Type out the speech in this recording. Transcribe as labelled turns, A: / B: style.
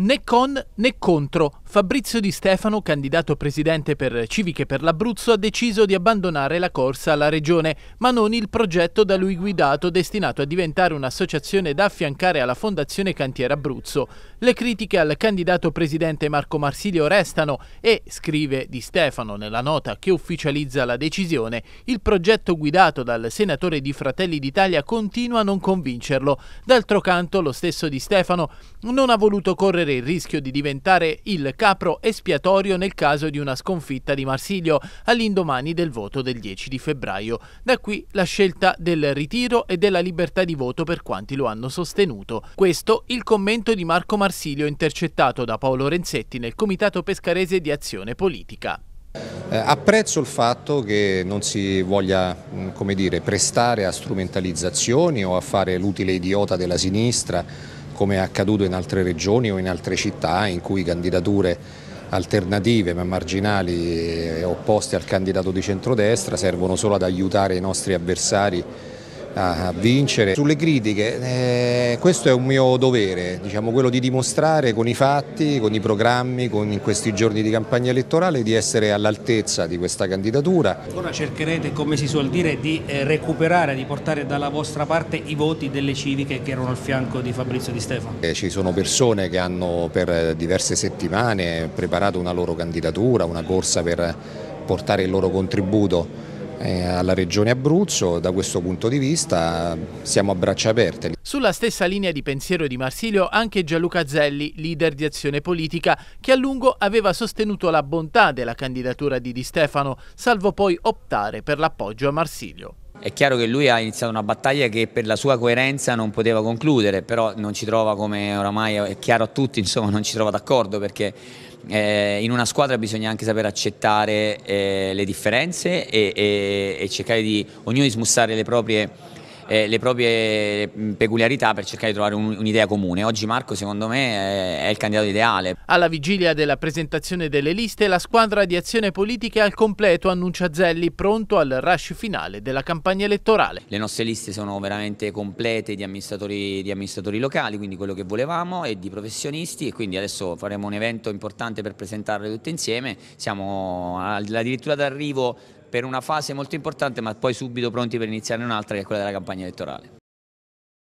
A: né con né contro, Fabrizio Di Stefano, candidato presidente per Civiche per l'Abruzzo, ha deciso di abbandonare la corsa alla regione, ma non il progetto da lui guidato destinato a diventare un'associazione da affiancare alla Fondazione Cantiera Abruzzo. Le critiche al candidato presidente Marco Marsilio restano e, scrive Di Stefano nella nota che ufficializza la decisione, il progetto guidato dal senatore di Fratelli d'Italia continua a non convincerlo. D'altro canto, lo stesso Di Stefano non ha voluto correre correre il rischio di diventare il capro espiatorio nel caso di una sconfitta di Marsilio all'indomani del voto del 10 di febbraio. Da qui la scelta del ritiro e della libertà di voto per quanti lo hanno sostenuto. Questo il commento di Marco Marsilio intercettato da Paolo Renzetti nel Comitato Pescarese di Azione Politica. Eh,
B: apprezzo il fatto che non si voglia mh, mm, dire, prestare a strumentalizzazioni o a fare l'utile idiota della sinistra come è accaduto in altre regioni o in altre città in cui candidature alternative ma marginali opposte al candidato di centrodestra servono solo ad aiutare i nostri avversari a vincere. Sulle critiche, eh, questo è un mio dovere, diciamo, quello di dimostrare con i fatti, con i programmi, con questi giorni di campagna elettorale di essere all'altezza di questa candidatura. Ora cercherete, come si suol dire, di eh, recuperare, di portare dalla vostra parte i voti delle civiche che erano al fianco di Fabrizio Di Stefano. Eh, ci sono persone che hanno per eh, diverse settimane preparato una loro candidatura, una corsa per portare il loro contributo eh, alla Regione Abruzzo, da questo punto di vista siamo a braccia aperte.
A: Sulla stessa linea di pensiero di Marsilio anche Gianluca Zelli, leader di azione politica, che a lungo aveva sostenuto la bontà della candidatura di Di Stefano, salvo poi optare per l'appoggio a Marsilio.
C: È chiaro che lui ha iniziato una battaglia che per la sua coerenza non poteva concludere, però non ci trova come oramai è chiaro a tutti, insomma non ci trova d'accordo perché eh, in una squadra bisogna anche sapere accettare eh, le differenze e, e, e cercare di ognuno di smussare le proprie eh, le proprie mm, peculiarità per cercare di trovare un'idea un comune. Oggi Marco secondo me è, eh, è il candidato ideale.
A: Alla vigilia della presentazione delle liste la squadra di azione politica è al completo, annuncia Zelli, pronto al rush finale della campagna elettorale.
C: Le nostre liste sono veramente complete di amministratori, di amministratori locali, quindi quello che volevamo, e di professionisti e quindi adesso faremo un evento importante per presentarle tutte insieme. Siamo addirittura d'arrivo per una fase molto importante ma poi subito pronti per iniziare un'altra che è quella della campagna elettorale.